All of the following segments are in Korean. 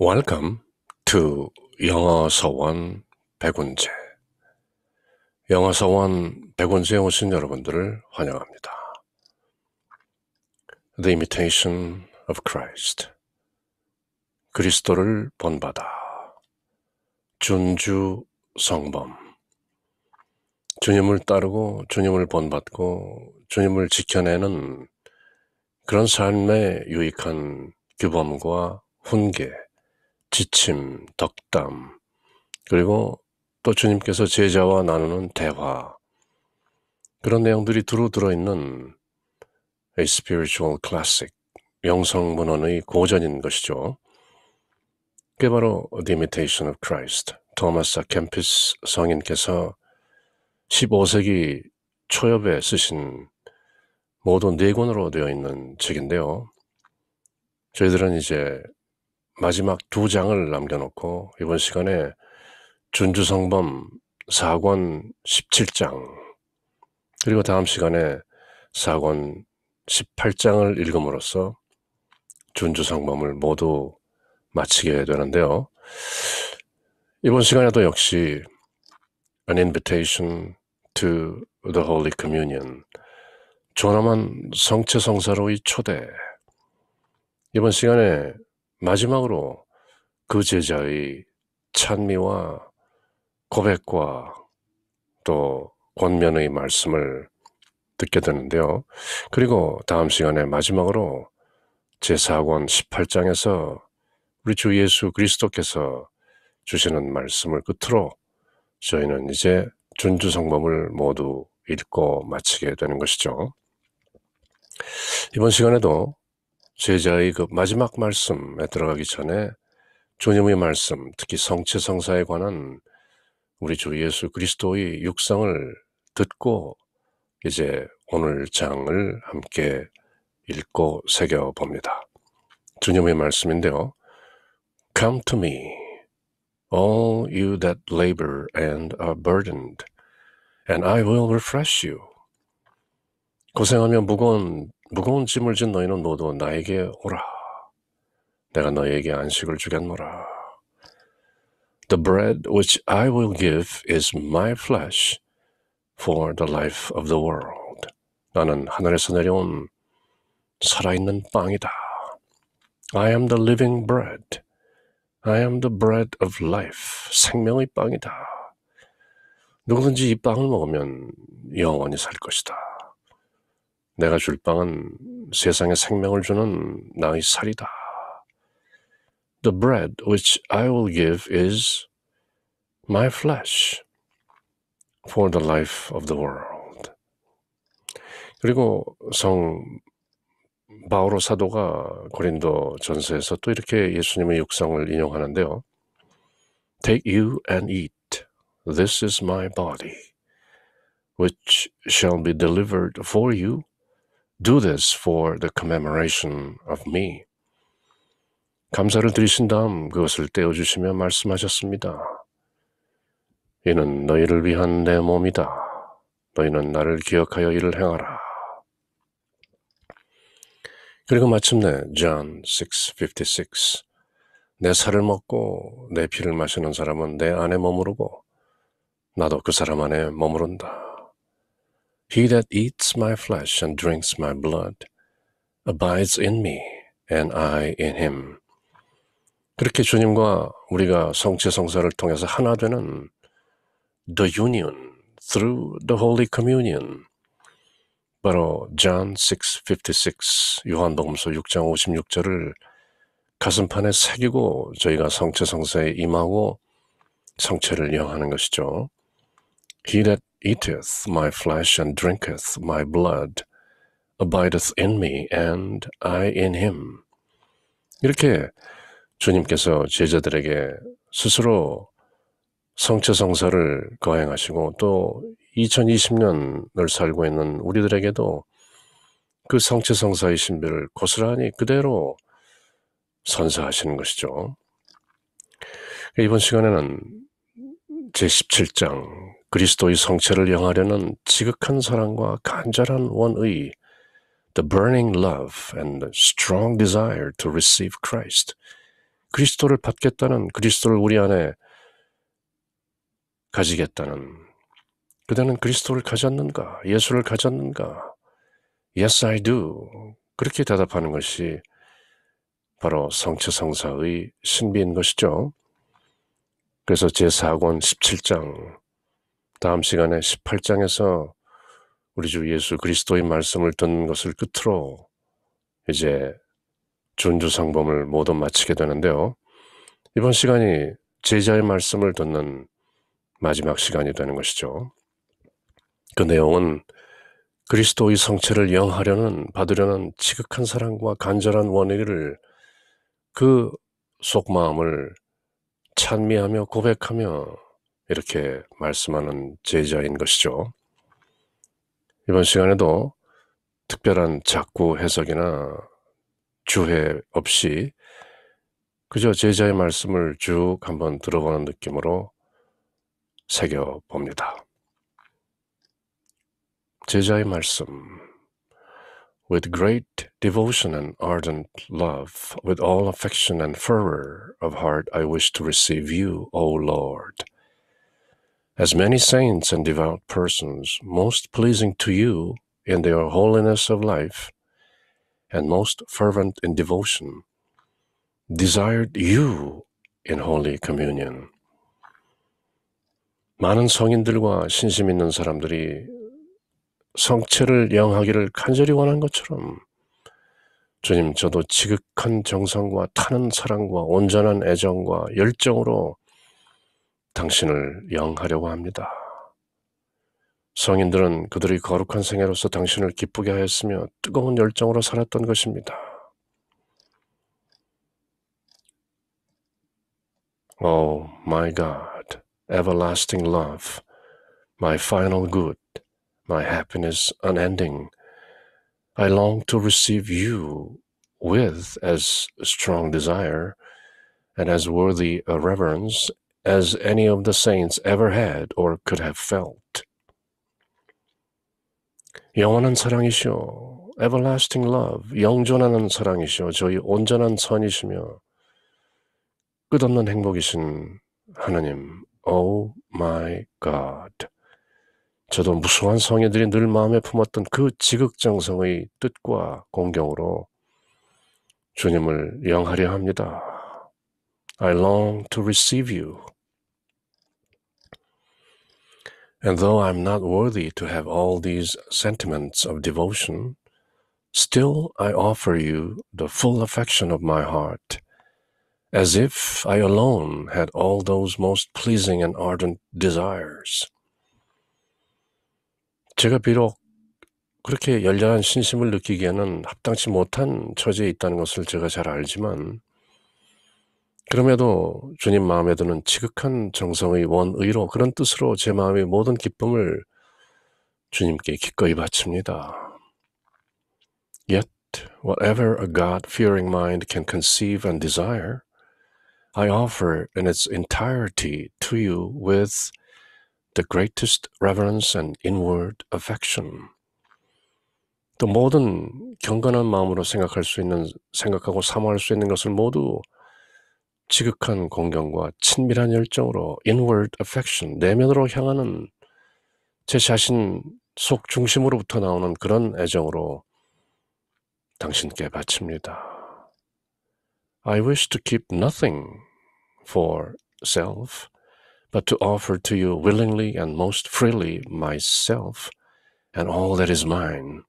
Welcome to 영어서원 백운제 영어서원 백운제에 오신 여러분들을 환영합니다. The Imitation of Christ 그리스도를 본받아 준주 성범 주님을 따르고 주님을 본받고 주님을 지켜내는 그런 삶에 유익한 규범과 훈계 지침 덕담, 그리고 또 주님께서 제자와 나누는 대화, 그런 내용들이 두루 들어있는 A Spiritual Classic, 영성문헌의 고전인 것이죠. 그게 바로 The Imitation of Christ, 토마스 캠피스 성인께서 15세기 초엽에 쓰신 모두 네 권으로 되어 있는 책인데요. 저희들은 이제 마지막 두 장을 남겨놓고 이번 시간에 준주성범 4권 17장 그리고 다음 시간에 4권 18장을 읽음으로써 준주성범을 모두 마치게 되는데요. 이번 시간에도 역시 An Invitation to the Holy Communion 조남한 성체성사로의 초대 이번 시간에 마지막으로 그 제자의 찬미와 고백과 또 권면의 말씀을 듣게 되는데요. 그리고 다음 시간에 마지막으로 제4권 18장에서 우리 주 예수 그리스도께서 주시는 말씀을 끝으로 저희는 이제 준주성범을 모두 읽고 마치게 되는 것이죠. 이번 시간에도 제자의 그 마지막 말씀에 들어가기 전에 주님의 말씀, 특히 성체 성사에 관한 우리 주 예수 그리스도의 육성을 듣고 이제 오늘 장을 함께 읽고 새겨 봅니다. 주님의 말씀인데요. Come to me, all you that labor and are burdened, and I will refresh you. 고생하며 무거운 무거운 짐을 진 너희는 모두 나에게 오라. 내가 너희에게 안식을 주겠노라. The bread which I will give is my flesh for the life of the world. 나는 하늘에서 내려온 살아있는 빵이다. I am the living bread. I am the bread of life. 생명의 빵이다. 누구든지 이 빵을 먹으면 영원히 살 것이다. 내가 줄 빵은 세상에 생명을 주는 나의 살이다. The bread which I will give is my flesh for the life of the world. 그리고 성 바오로 사도가 고린도 전서에서 또 이렇게 예수님의 육성을 인용하는데요. Take you and eat. This is my body, which shall be delivered for you do this for the commemoration of me. 감사를 드리신 다음 그것을 떼어주시며 말씀하셨습니다. 이는 너희를 위한 내 몸이다. 너희는 나를 기억하여 이를 행하라. 그리고 마침내 John 6:56 내 살을 먹고 내 피를 마시는 사람은 내 안에 머무르고 나도 그 사람 안에 머무른다. He that eats my flesh and drinks my blood abides in me and I in him. 그렇게 주님과 우리가 성체 성사를 통해서 하나 되는 the union through the holy communion 바로 John 6:56 요한복음서 6장 56절을 가슴판에 새기고 저희가 성체 성사에 임하고 성체를 영하는 것이죠. He that eateth my flesh and drinketh my blood, abideth in me and I in him. 이렇게 주님께서 제자들에게 스스로 성체성사를 거행하시고 또 2020년을 살고 있는 우리들에게도 그 성체성사의 신비를 고스란히 그대로 선사하시는 것이죠. 이번 시간에는 제17장 그리스도의 성체를 영하려는 지극한 사랑과 간절한 원의 the burning love and strong desire to receive Christ. 그리스도를 받겠다는 그리스도를 우리 안에 가지겠다는 그대는 그리스도를 가졌는가? 예수를 가졌는가? Yes, I do. 그렇게 대답하는 것이 바로 성체성사의 신비인 것이죠. 그래서 제4권 17장 다음 시간에 18장에서 우리 주 예수 그리스도의 말씀을 듣는 것을 끝으로 이제 준주상범을 모두 마치게 되는데요. 이번 시간이 제자의 말씀을 듣는 마지막 시간이 되는 것이죠. 그 내용은 그리스도의 성체를 영하려는 받으려는 지극한 사랑과 간절한 원의를 그 속마음을 찬미하며 고백하며 이렇게 말씀하는 제자인 것이죠. 이번 시간에도 특별한 작구 해석이나 주해 없이 그저 제자의 말씀을 쭉 한번 들어보는 느낌으로 새겨봅니다. 제자의 말씀 With great devotion and ardent love, with all affection and fervor of heart, I wish to receive you, O Lord. as many saints and devout persons most pleasing to you in their holiness of life and most fervent in devotion, desired you in holy communion. 많은 성인들과 신심 있는 사람들이 성체를 영하기를 간절히 원한 것처럼 주님 저도 지극한 정성과 타는 사랑과 온전한 애정과 열정으로 당신을 영하려고 합니다. 성인들은 거룩한 생애로서 당신을 기쁘게 하였으며 뜨거운 열정으로 살았던 것입니다. Oh my God, everlasting love, my final good, my happiness unending, I long to receive you with as strong desire and as worthy a reverence as any of the saints ever had or could have felt. 영원한 사랑이시오. everlasting love. 영존하는 사랑이시오. 저희 온전한 선이시며 끝없는 행복이신 하나님. Oh my God. 저도 무수한 성애들이 늘 마음에 품었던 그 지극정성의 뜻과 공경으로 주님을 영하려 합니다. I long to receive you. And though I am not worthy to have all these sentiments of devotion, still I offer you the full affection of my heart, as if I alone had all those most pleasing and ardent desires. 제가 비록 그렇게 열렬한 신심을 느끼기에는 합당치 못한 처지에 있다는 것을 제가 잘 알지만 그럼에도 주님 마음에 드는 지극한 정성의 원의로 그런 뜻으로 제 마음의 모든 기쁨을 주님께 기꺼이 바칩니다. Yet, whatever a God-fearing mind can conceive and desire, I offer in its entirety to you with the greatest reverence and inward affection. 또 모든 경건한 마음으로 생각할 수 있는 생각하고 사모할 수 있는 것을 모두 지극한 공경과 친밀한 열정으로 inward affection, 내면으로 향하는 제 자신 속 중심으로부터 나오는 그런 애정으로 당신께 바칩니다. I wish to keep nothing for self, but to offer to you willingly and most freely myself and all that is mine.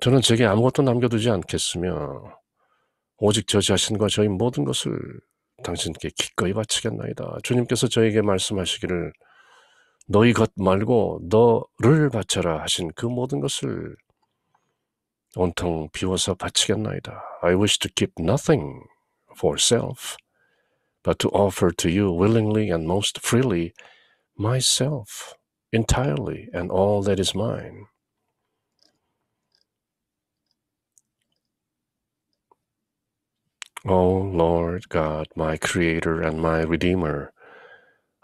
저는 제게 아무것도 남겨두지 않겠으며 오직 저 자신과 저희 모든 것을 당신께 기꺼이 바치겠나이다. 주님께서 저에게 말씀하시기를 너희 것 말고 너를 바쳐라 하신 그 모든 것을 온통 비워서 바치겠나이다. I wish to keep nothing for self, but to offer to you willingly and most freely myself entirely and all that is mine. O Lord God, my Creator and my Redeemer,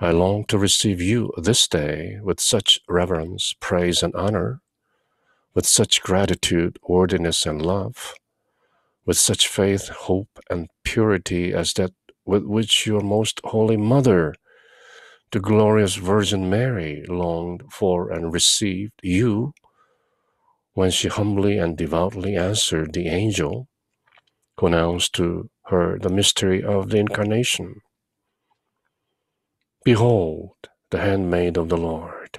I long to receive you this day with such reverence, praise, and honor, with such gratitude, worthiness, and love, with such faith, hope, and purity as that with which your most holy Mother, the glorious Virgin Mary, longed for and received you when she humbly and devoutly answered the angel who to her the mystery of the Incarnation. Behold, the handmaid of the Lord,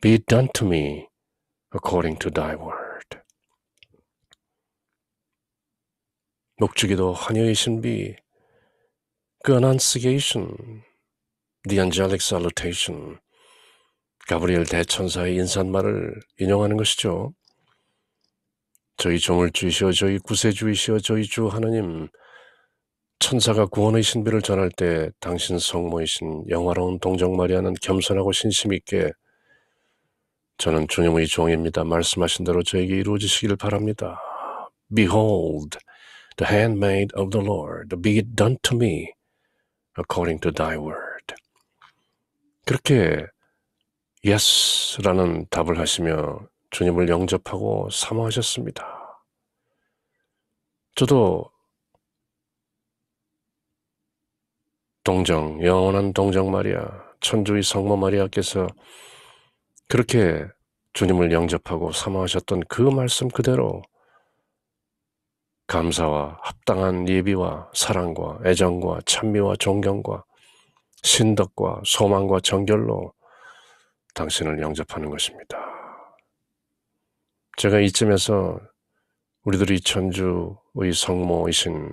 be it done to me according to thy word. 목주기도 하녀의 신비, 그 annunciation, the angelic salutation, 가브리엘 대천사의 인사말을 인용하는 것이죠. 저희 종을 주이시어 저희 구세주이시어 저희 주 하나님 천사가 구원의 신비를 전할 때 당신 성모이신 영화로운 동정 마리아는 겸손하고 신심 있게 저는 주님의 종입니다. 말씀하신 대로 저에게 이루어지시길 바랍니다. Behold, the handmaid of the Lord, be it done to me according to thy word. 그렇게 yes라는 답을 하시며 주님을 영접하고 사모하셨습니다. 저도 동정, 영원한 동정 마리아, 천주의 성모 마리아께서 그렇게 주님을 영접하고 사모하셨던 그 말씀 그대로 감사와 합당한 예비와 사랑과 애정과 찬미와 존경과 신덕과 소망과 정결로 당신을 영접하는 것입니다. 제가 이쯤에서 우리들이 천주의 성모이신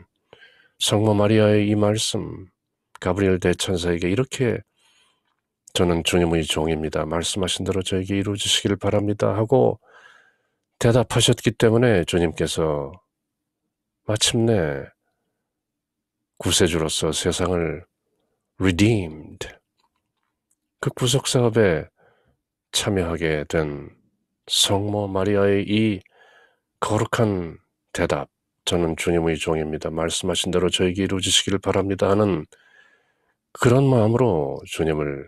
성모 마리아의 이 말씀, 가브리엘 대천사에게 이렇게 저는 주님의 종입니다. 말씀하신 대로 저에게 이루어지시기를 바랍니다. 하고 대답하셨기 때문에 주님께서 마침내 구세주로서 세상을 redeemed, 그 구속사업에 참여하게 된 성모 마리아의 이 거룩한 대답, 저는 주님의 종입니다. 말씀하신 대로 저에게 이루어지시기를 바랍니다. 하는 그런 마음으로 주님을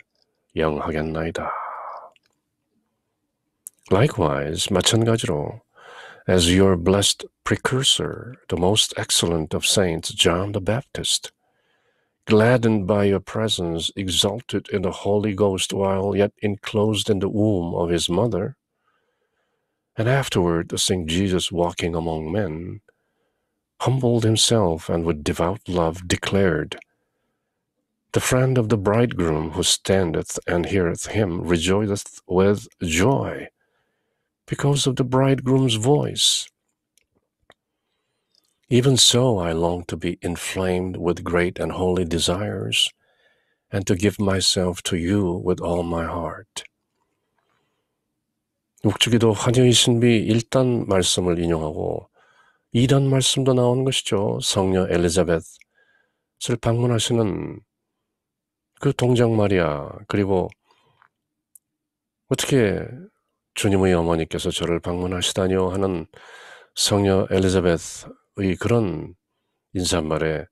영하겠나이다. Likewise, 마찬가지로, as your blessed precursor, the most excellent of saints, John the Baptist, gladdened by your presence, exalted in the Holy Ghost while yet enclosed in the womb of his mother, And afterward, seeing Jesus, walking among men, humbled himself and with devout love declared, The friend of the bridegroom who standeth and heareth him rejoiceth with joy because of the bridegroom's voice. Even so, I long to be inflamed with great and holy desires, and to give myself to you with all my heart. 묵주기도 환영의 신비 1단 말씀을 인용하고 2단 말씀도 나오는 것이죠. 성녀 엘리자벳을 방문하시는 그 동정 마리아 그리고 어떻게 주님의 어머니께서 저를 방문하시다뇨 하는 성녀 엘리자벳의 그런 인사말에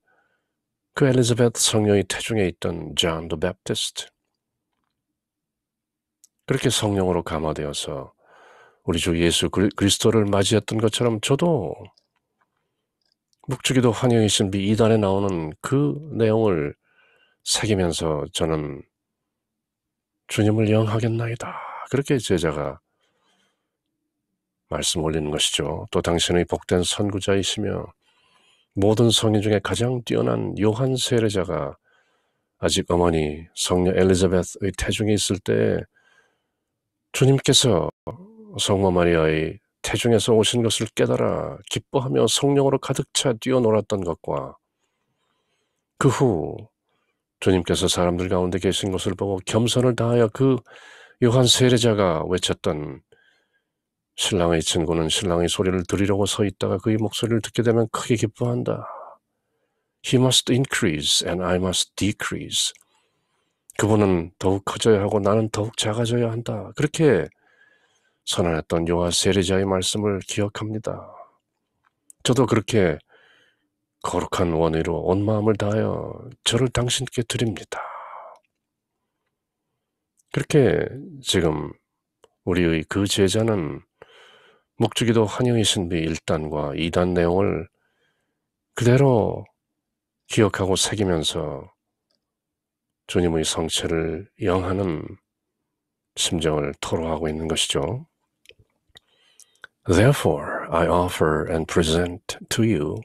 그 엘리자벳 성녀의 태중에 있던 존더 베프티스트 그렇게 성령으로 감화되어서 우리 주 예수 그리스도를 맞이했던 것처럼 저도 묵주기도 환영의 신비 2단에 나오는 그 내용을 새기면서 저는 주님을 영하겠나이다. 그렇게 제자가 말씀 올리는 것이죠. 또 당신의 복된 선구자이시며 모든 성인 중에 가장 뛰어난 요한 세례자가 아직 어머니 성녀 엘리자베스의 태중에 있을 때 주님께서 성모 마리아의 태중에서 오신 것을 깨달아 기뻐하며 성령으로 가득 차 뛰어놀았던 것과 그 후 주님께서 사람들 가운데 계신 것을 보고 겸손을 다하여 그 요한 세례자가 외쳤던 신랑의 친구는 신랑의 소리를 들으려고 서 있다가 그의 목소리를 듣게 되면 크게 기뻐한다. He must increase and I must decrease. 그분은 더욱 커져야 하고 나는 더욱 작아져야 한다. 그렇게 선언했던 요하 세례자의 말씀을 기억합니다. 저도 그렇게 거룩한 원의로 온 마음을 다하여 저를 당신께 드립니다. 그렇게 지금 우리의 그 제자는 목주기도 환영의 신비 1단과 2단 내용을 그대로 기억하고 새기면서 주님의 성체를 영하는 심정을 토로하고 있는 것이죠. Therefore, I offer and present to you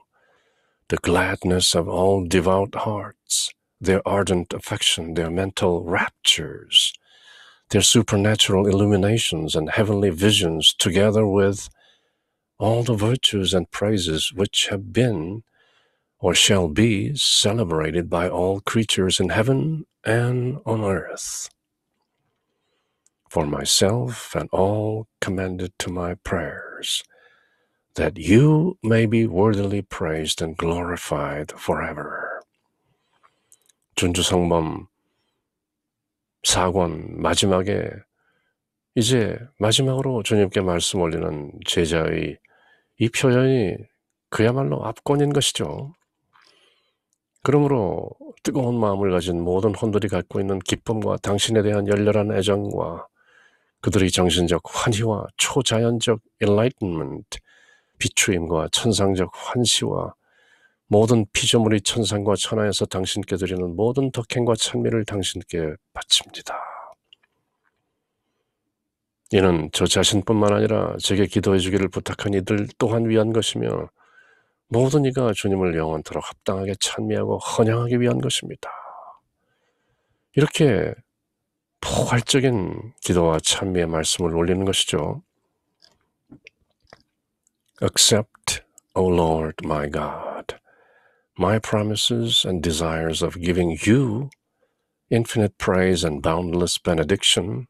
the gladness of all devout hearts, their ardent affection, their mental raptures, their supernatural illuminations and heavenly visions, together with all the virtues and praises which have been or shall be celebrated by all creatures in heaven and on earth. For myself and all commended to my prayer. o t h r s that you may be worthily praised and glorified forever. 준주 성범 4권 마지막에 이제 마지막으로 주님께 말씀 올리는 제자의 이 표현이 그야말로 압권인 것이죠. 그러므로 뜨거운 마음을 가진 모든 혼들이 갖고 있는 기쁨과 당신에 대한 열렬한 애정과 그들의 정신적 환희와 초자연적 enlightenment, 비추임과 천상적 환시와 모든 피조물이 천상과 천하에서 당신께 드리는 모든 덕행과 찬미를 당신께 바칩니다. 이는 저 자신뿐만 아니라 제게 기도해 주기를 부탁한 이들 또한 위한 것이며 모든 이가 주님을 영원토록 합당하게 찬미하고 헌양하기 위한 것입니다. 이렇게 포괄적인 기도와 찬미의 말씀을 올리는 것이죠. Accept, O Lord my God, my promises and desires of giving you infinite praise and boundless benediction,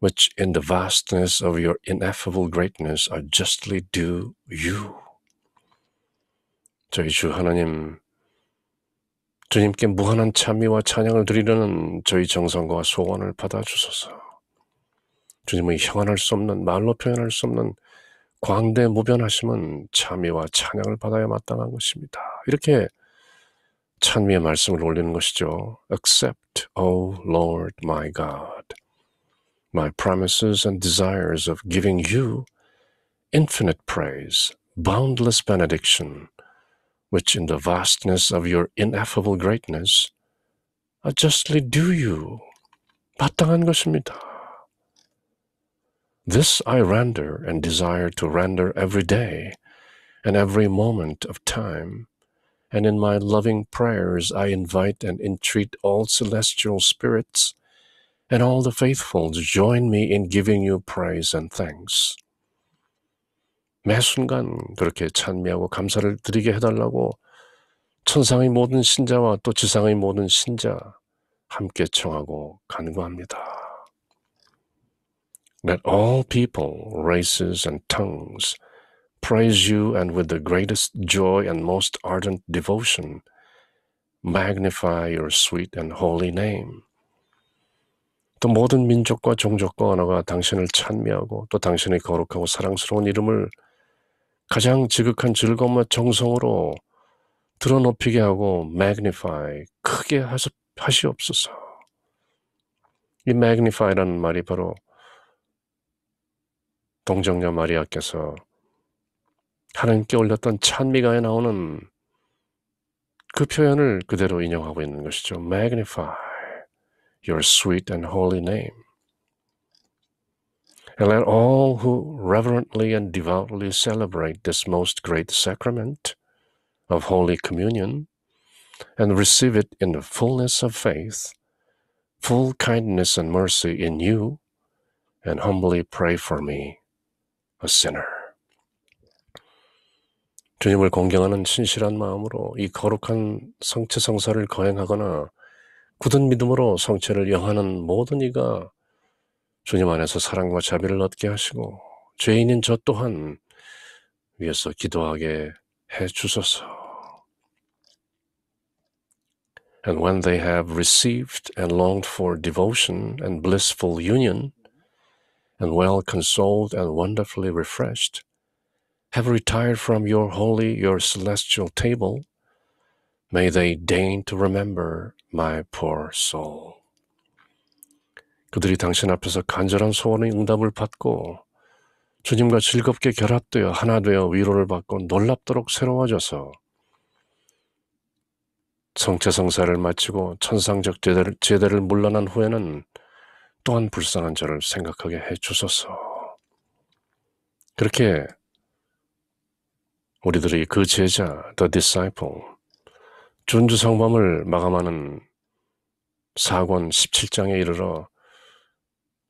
which in the vastness of your ineffable greatness are justly due you. 저희 주 하나님, 주님께 무한한 찬미와 찬양을 드리려는 저희 정성과 소원을 받아주소서. 주님의 형언할 수 없는 말로 표현할 수 없는 광대 무변하심은 찬미와 찬양을 받아야 마땅한 것입니다. 이렇게 찬미의 말씀을 올리는 것이죠. Accept, O oh Lord my God, my promises and desires of giving you infinite praise, boundless benediction, which in the vastness of your ineffable greatness are justly due you. 마땅한 것입니다. This I render and desire to render every day and every moment of time. And in my loving prayers, I invite and entreat all celestial spirits and all the faithful to join me in giving you praise and thanks. 매 순간 그렇게 찬미하고 감사를 드리게 해달라고 천상의 모든 신자와 또 지상의 모든 신자 함께 청하고 간구합니다. Let all people, races, and tongues praise you and with the greatest joy and most ardent devotion magnify your sweet and holy name. 또 모든 민족과 종족과 언어가 당신을 찬미하고 또 당신의 거룩하고 사랑스러운 이름을 가장 지극한 즐거움과 정성으로 드러높이게 하고 magnify 크게 하시옵소서. 이 magnify라는 말이 바로 동정녀 마리아께서 하나님께 올렸던 찬미가에 나오는 그 표현을 그대로 인용하고 있는 것이죠. Magnify your sweet and holy name. and let all who reverently and devoutly celebrate this most great sacrament of Holy Communion and receive it in the fullness of faith, full kindness and mercy in you, and humbly pray for me, a sinner. 주님을 공경하는 신실한 마음으로 이 거룩한 성체 성사를 거행하거나 굳은 믿음으로 성체를 영하는 모든 이가 주님 안에서 사랑과 자비를 얻게 하시고 죄인인 저 또한 위에서 기도하게 해 주소서. And when they have received and longed for devotion and blissful union, and well consoled and wonderfully refreshed, have retired from your holy, your celestial table, may they deign to remember my poor soul. 그들이 당신 앞에서 간절한 소원의 응답을 받고 주님과 즐겁게 결합되어 하나 되어 위로를 받고 놀랍도록 새로워져서 성체성사를 마치고 천상적 제대를, 제대를 물러난 후에는 또한 불쌍한 저를 생각하게 해주소서. 그렇게 우리들이 그 제자, the disciple, 준주성범을 마감하는 사권 17장에 이르러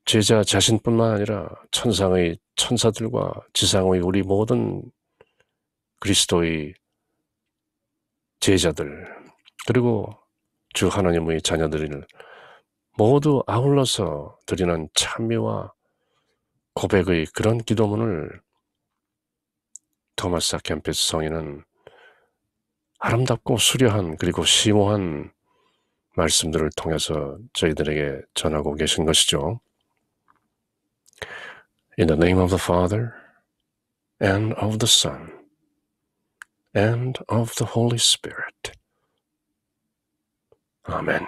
제자 자신뿐만 아니라 천상의 천사들과 지상의 우리 모든 그리스도의 제자들 그리고 주 하나님의 자녀들을 모두 아울러서 드리는 참여와 고백의 그런 기도문을 토마스 캠페스 성인은 아름답고 수려한 그리고 심오한 말씀들을 통해서 저희들에게 전하고 계신 것이죠. In the name of the Father, and of the Son, and of the Holy Spirit. Amen.